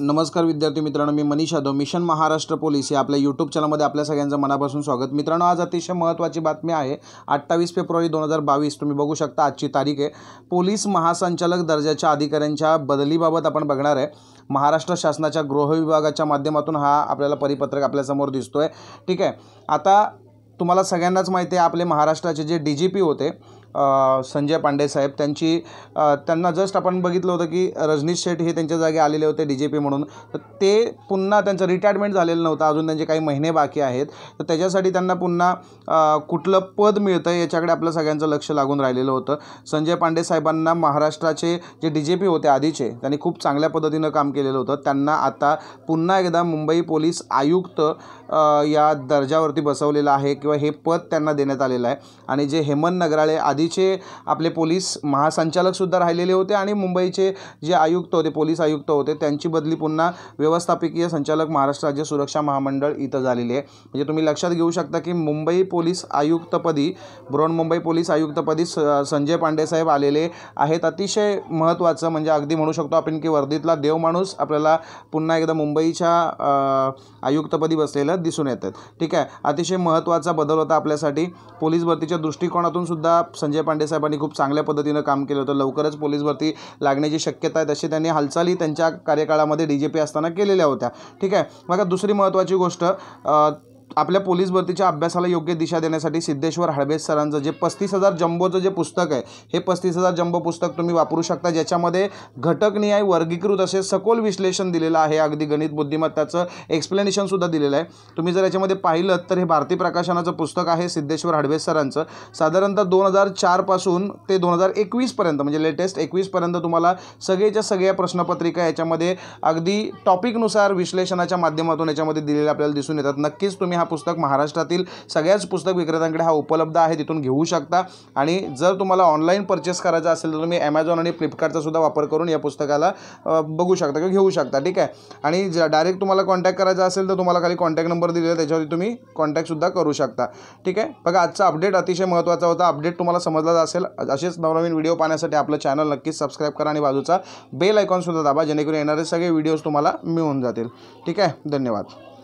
नमस्कार विद्यार्थी मित्रांनो मी मनीष यादव मिशन महाराष्ट्र पोलीस या आपल्या यूट्यूब चॅनलमध्ये आपल्या सगळ्यांचं मनापासून स्वागत मित्रांनो आज अतिशय महत्त्वाची बातमी आहे अठ्ठावीस फेब्रुवारी दोन हजार बावीस तुम्ही बघू शकता आजची तारीख आहे पोलीस महासंचालक दर्जाच्या अधिकाऱ्यांच्या बदलीबाबत आपण बघणार आहे महाराष्ट्र शासनाच्या गृह विभागाच्या माध्यमातून हा आपल्याला परिपत्रक आपल्यासमोर दिसतो आहे ठीक आहे आता तुम्हाला सगळ्यांनाच माहिती आहे आपले महाराष्ट्राचे जे डी जी पी होते संजय पांडे साहेब त्यांची त्यांना जस्ट आपण बघितलं होतं की रजनीश शेठ हे त्यांच्या जागी आलेले होते डी जे पी म्हणून तर ते पुन्हा त्यांचं रिटायरमेंट झालेलं नव्हतं अजून त्यांचे काही महिने बाकी आहेत तर त्याच्यासाठी त्यांना पुन्हा कुठलं पद मिळतं याच्याकडे आपलं सगळ्यांचं लक्ष लागून राहिलेलं होतं संजय पांडे साहेबांना महाराष्ट्राचे जे डी जे पी होते आधीचे त्यांनी खूप चांगल्या पद्धतीनं काम केलेलं होतं त्यांना आता पुन्हा एकदा मुंबई पोलीस आयुक्त या दर्जावरती बसवलेलं आहे किंवा हे पद त्यांना देण्यात आलेलं आहे आणि जे हेमंत नगराळे आधी चे आपले पोलीस महासंचालकसुद्धा राहिलेले होते आणि मुंबईचे जे आयुक्त होते पोलीस आयुक्त होते त्यांची बदली पुन्हा व्यवस्थापकीय संचालक महाराष्ट्र राज्य सुरक्षा महामंडळ इथं झालेली आहे म्हणजे तुम्ही लक्षात घेऊ शकता की मुंबई पोलीस आयुक्तपदी मुंबई पोलीस आयुक्तपदी स संजय पांडेसाहेब आलेले आहेत अतिशय महत्त्वाचं म्हणजे अगदी म्हणू शकतो आपण की वर्दीतला देव माणूस आपल्याला पुन्हा एकदा मुंबईच्या आयुक्तपदी बसलेलं दिसून येतात ठीक आहे अतिशय महत्त्वाचा बदल होता आपल्यासाठी पोलीस भरतीच्या दृष्टिकोनातून सुद्धा संजय पांडे साहेबांनी खूप चांगल्या पद्धतीनं काम केलं होतं लवकरच पोलीस भरती लागण्याची शक्यता आहे तशी त्यांनी हालचाली त्यांच्या कार्यकाळामध्ये डी पी असताना केलेल्या होत्या ठीक आहे बघा दुसरी महत्त्वाची गोष्ट आपल्या पोलीस भरतीच्या अभ्यासाला योग्य दिशा देण्यासाठी सिद्धेश्वर हळबेज सरांचं जे पस्तीस हजार जम्बोचं जे पुस्तक आहे हे पस्तीस हजार जम्बो पुस्तक तुम्ही वापरू शकता ज्याच्यामध्ये घटकनिहाय वर्गीकृत असे सखोल विश्लेषण दिलेलं आहे अगदी गणित बुद्धिमत्ताचं एक्सप्लेनेशनसुद्धा दिलेलं आहे तुम्ही जर याच्यामध्ये पाहिलं तर हे भारती प्रकाशनाचं पुस्तक आहे सिद्धेश्वर हडबेस सरांचं साधारणतः दोन हजार चारपासून ते दोन हजार एकवीसपर्यंत म्हणजे लेटेस्ट एकवीसपर्यंत तुम्हाला सगळेच्या सगळ्या प्रश्नपत्रिका याच्यामध्ये अगदी टॉपिकनुसार विश्लेषणाच्या माध्यमातून याच्यामध्ये दिलेल्या आपल्याला दिसून येतात नक्कीच तुम्ही हा पुस्तक महाराष्ट्रातील सगळ्याच पुस्तक विक्रेत्यांकडे हा उपलब्ध आहे तिथून घेऊ शकता आणि जर तुम्हाला ऑनलाईन परचेस करायचा असेल तर तुम्ही ॲमेझॉन आणि फ्लिपकार्टचा सुद्धा वापर करून या पुस्तकाला बघू शकता किंवा घेऊ शकता ठीक आहे आणि ज डायरेक्ट तुम्हाला कॉन्टॅक्ट करायचा असेल तर तुम्हाला खाली कॉन्टॅक्ट नंबर दिलेला त्याच्यावरती तुम्ही कॉन्टॅक्टसुद्धा करू शकता ठीक आहे बघा आजचा अपडेट अतिशय महत्त्वाचा होता अपडेट तुम्हाला समजला असेल असेच नवनवीन व्हिडिओ पाहण्यासाठी आपलं चॅनल नक्कीच सबस्क्राईब करा आणि बाजूचा बेल आयकॉनसुद्धा दाबा जेणेकरून येणारे सगळे व्हिडिओज तुम्हाला मिळून जातील ठीक आहे धन्यवाद